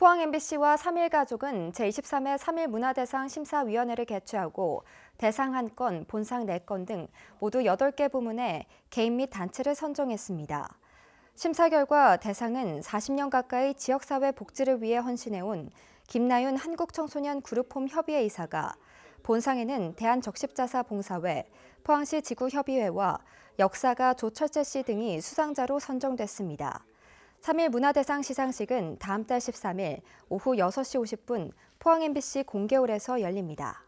포항 MBC와 3일 가족은 제23회 3일 문화대상 심사위원회를 개최하고 대상 1건, 본상 4건 등 모두 8개 부문에 개인 및 단체를 선정했습니다. 심사 결과 대상은 40년 가까이 지역사회 복지를 위해 헌신해온 김나윤 한국청소년 그룹홈 협의회 이사가 본상에는 대한적십자사봉사회, 포항시 지구협의회와 역사가 조철재 씨 등이 수상자로 선정됐습니다. 3일 문화대상 시상식은 다음 달 13일 오후 6시 50분 포항 MBC 공개홀에서 열립니다.